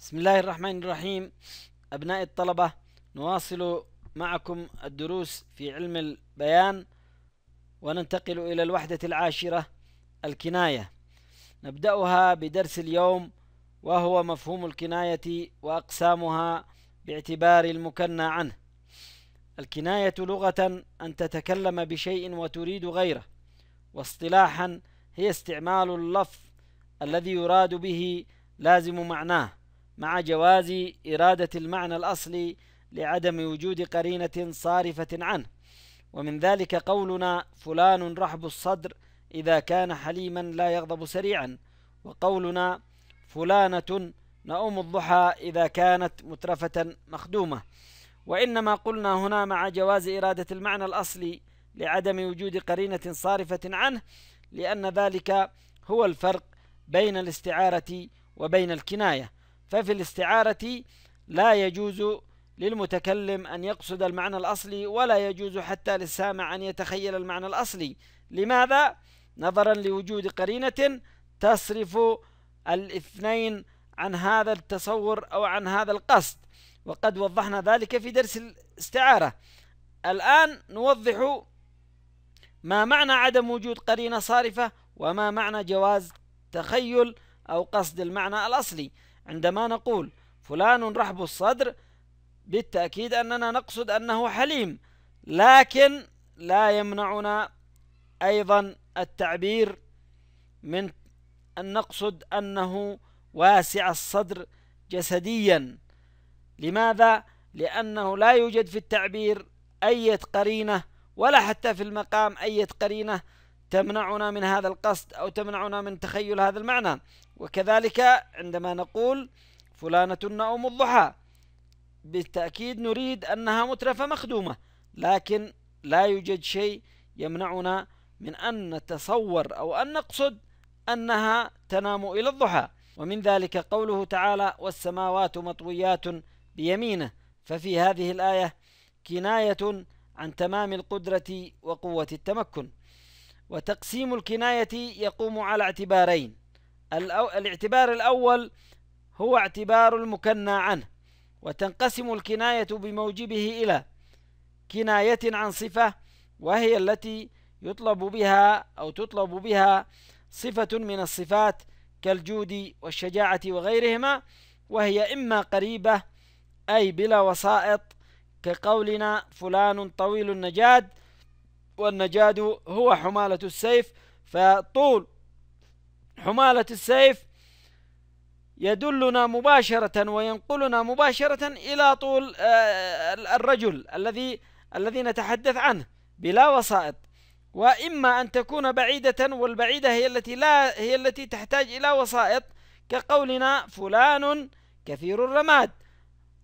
بسم الله الرحمن الرحيم أبناء الطلبة نواصل معكم الدروس في علم البيان وننتقل إلى الوحدة العاشرة الكناية نبدأها بدرس اليوم وهو مفهوم الكناية وأقسامها باعتبار المكنى عنه الكناية لغة أن تتكلم بشيء وتريد غيره واصطلاحا هي استعمال اللفظ الذي يراد به لازم معناه مع جواز إرادة المعنى الأصلي لعدم وجود قرينة صارفة عنه ومن ذلك قولنا فلان رحب الصدر إذا كان حليما لا يغضب سريعا وقولنا فلانة نؤم الضحى إذا كانت مترفة مخدومة وإنما قلنا هنا مع جواز إرادة المعنى الأصلي لعدم وجود قرينة صارفة عنه لأن ذلك هو الفرق بين الاستعارة وبين الكناية ففي الاستعارة لا يجوز للمتكلم أن يقصد المعنى الأصلي ولا يجوز حتى للسامع أن يتخيل المعنى الأصلي لماذا؟ نظرا لوجود قرينة تصرف الاثنين عن هذا التصور أو عن هذا القصد وقد وضحنا ذلك في درس الاستعارة الآن نوضح ما معنى عدم وجود قرينة صارفة وما معنى جواز تخيل أو قصد المعنى الأصلي عندما نقول فلان رحب الصدر بالتأكيد أننا نقصد أنه حليم لكن لا يمنعنا أيضا التعبير من أن نقصد أنه واسع الصدر جسديا لماذا؟ لأنه لا يوجد في التعبير أي قرينة ولا حتى في المقام أي قرينة تمنعنا من هذا القصد أو تمنعنا من تخيل هذا المعنى وكذلك عندما نقول فلانة نؤم الضحى بالتأكيد نريد أنها مترفة مخدومة لكن لا يوجد شيء يمنعنا من أن نتصور أو أن نقصد أنها تنام إلى الضحى ومن ذلك قوله تعالى والسماوات مطويات بيمينه ففي هذه الآية كناية عن تمام القدرة وقوة التمكن وتقسيم الكناية يقوم على اعتبارين الأو... الاعتبار الأول هو اعتبار المكنى عنه وتنقسم الكناية بموجبه إلى كناية عن صفة وهي التي يطلب بها أو تطلب بها صفة من الصفات كالجود والشجاعة وغيرهما وهي إما قريبة أي بلا وسائط كقولنا فلان طويل النجاد والنجاد هو حمالة السيف فطول حمالة السيف يدلنا مباشرة وينقلنا مباشرة إلى طول آه، الرجل الذي الذي نتحدث عنه بلا وسائط وإما أن تكون بعيدة والبعيدة هي التي لا هي التي تحتاج إلى وسائط كقولنا فلان كثير الرماد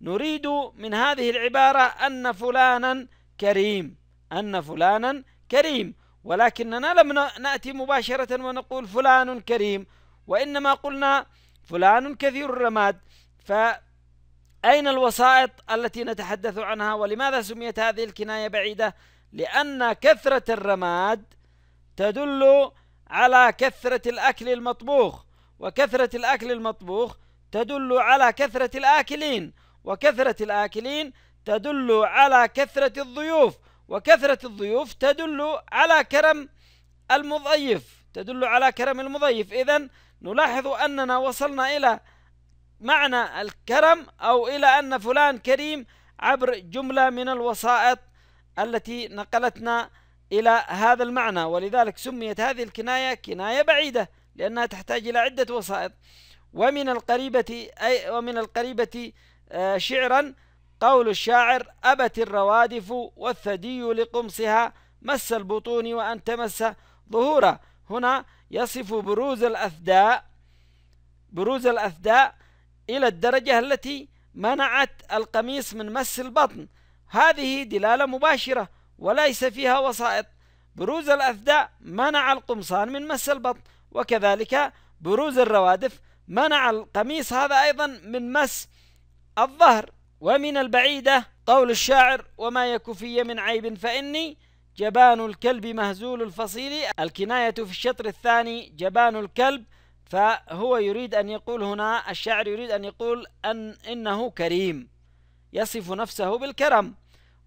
نريد من هذه العبارة أن فلانا كريم أن فلانا كريم ولكننا لم نأتي مباشرة ونقول فلان كريم وإنما قلنا فلان كثير الرماد فأين الوسائط التي نتحدث عنها ولماذا سميت هذه الكناية بعيدة لأن كثرة الرماد تدل على كثرة الأكل المطبوخ وكثرة الأكل المطبوخ تدل على كثرة الآكلين وكثرة الآكلين تدل على كثرة الضيوف وكثرة الضيوف تدل على كرم المضيف تدل على كرم المضيف إذا نلاحظ أننا وصلنا إلى معنى الكرم أو إلى أن فلان كريم عبر جملة من الوسائط التي نقلتنا إلى هذا المعنى ولذلك سميت هذه الكناية كناية بعيدة لأنها تحتاج إلى عدة وسائط ومن القريبة أي ومن القريبة آه، شعرا قول الشاعر أبت الروادف والثدي لقمصها مس البطون وأن تمس ظهورا هنا يصف بروز الأثداء بروز الأثداء إلى الدرجة التي منعت القميص من مس البطن هذه دلالة مباشرة وليس فيها وسائط بروز الأثداء منع القمصان من مس البطن وكذلك بروز الروادف منع القميص هذا أيضا من مس الظهر ومن البعيدة قول الشاعر وما يكفي من عيب فإني جبان الكلب مهزول الفصيل الكناية في الشطر الثاني جبان الكلب فهو يريد أن يقول هنا الشاعر يريد أن يقول أن إنه كريم يصف نفسه بالكرم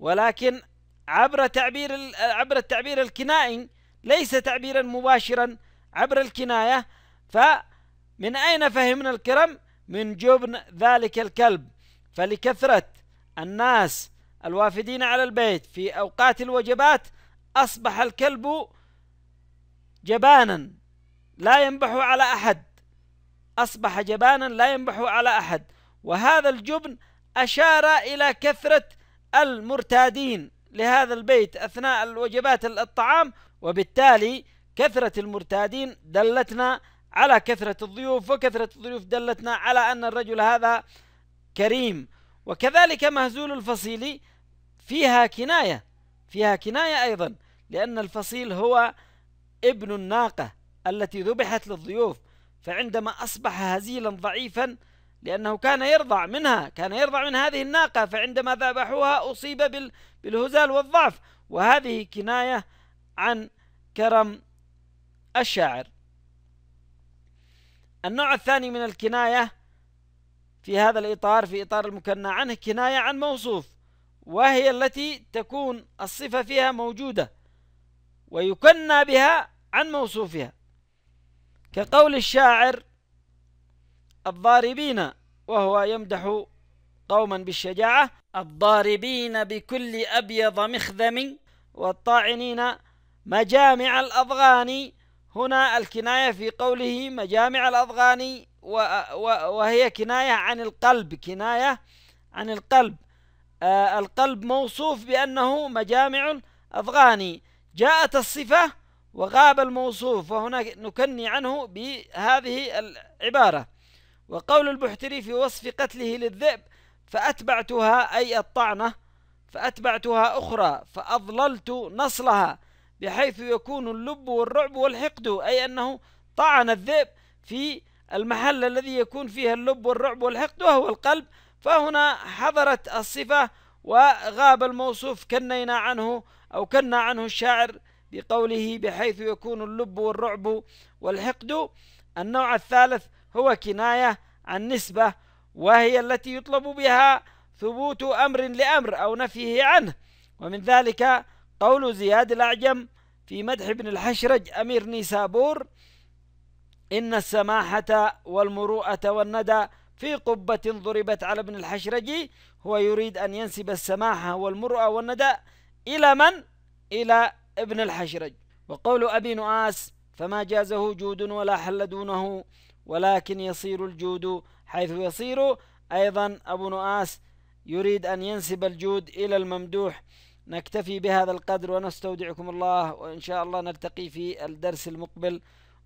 ولكن عبر تعبير عبر التعبير الكنائي ليس تعبيرا مباشرا عبر الكناية فمن أين فهمنا الكرم من جبن ذلك الكلب فلكثرة الناس الوافدين على البيت في أوقات الوجبات أصبح الكلب جبانا لا ينبح على أحد أصبح جبانا لا ينبح على أحد وهذا الجبن أشار إلى كثرة المرتادين لهذا البيت أثناء الوجبات الطعام وبالتالي كثرة المرتادين دلتنا على كثرة الضيوف وكثرة الضيوف دلتنا على أن الرجل هذا كريم وكذلك مهزول الفصيل فيها كناية فيها كناية أيضا لأن الفصيل هو ابن الناقة التي ذبحت للضيوف فعندما أصبح هزيلا ضعيفا لأنه كان يرضع منها كان يرضع من هذه الناقة فعندما ذبحوها أصيب بالهزال والضعف وهذه كناية عن كرم الشاعر النوع الثاني من الكناية في هذا الإطار في إطار المكنى عنه كناية عن موصوف وهي التي تكون الصفة فيها موجودة ويكنى بها عن موصوفها كقول الشاعر الضاربين وهو يمدح قوما بالشجاعة الضاربين بكل أبيض مخذم والطاعنين مجامع الأضغان هنا الكناية في قوله مجامع الأضغان وهي كناية عن القلب كناية عن القلب آه القلب موصوف بأنه مجامع أفغاني جاءت الصفة وغاب الموصوف وهنا نكني عنه بهذه العبارة وقول البحتري في وصف قتله للذئب فأتبعتها أي الطعنة فأتبعتها أخرى فأضللت نصلها بحيث يكون اللب والرعب والحقد أي أنه طعن الذئب في المحل الذي يكون فيه اللب والرعب والحقد وهو القلب فهنا حضرت الصفة وغاب الموصوف كنينا عنه أو كنا عنه الشاعر بقوله بحيث يكون اللب والرعب والحقد النوع الثالث هو كناية عن نسبة وهي التي يطلب بها ثبوت أمر لأمر أو نفيه عنه ومن ذلك قول زياد الأعجم في مدح ابن الحشرج أمير نيسابور إن السماحة والمروءة والندى في قبة ضربت على ابن الحشرجي هو يريد أن ينسب السماحة والمروءة والندى إلى من؟ إلى ابن الحشرج وقول أبي نؤاس فما جازه جود ولا حل دونه ولكن يصير الجود حيث يصير أيضا أبو نؤاس يريد أن ينسب الجود إلى الممدوح نكتفي بهذا القدر ونستودعكم الله وإن شاء الله نلتقي في الدرس المقبل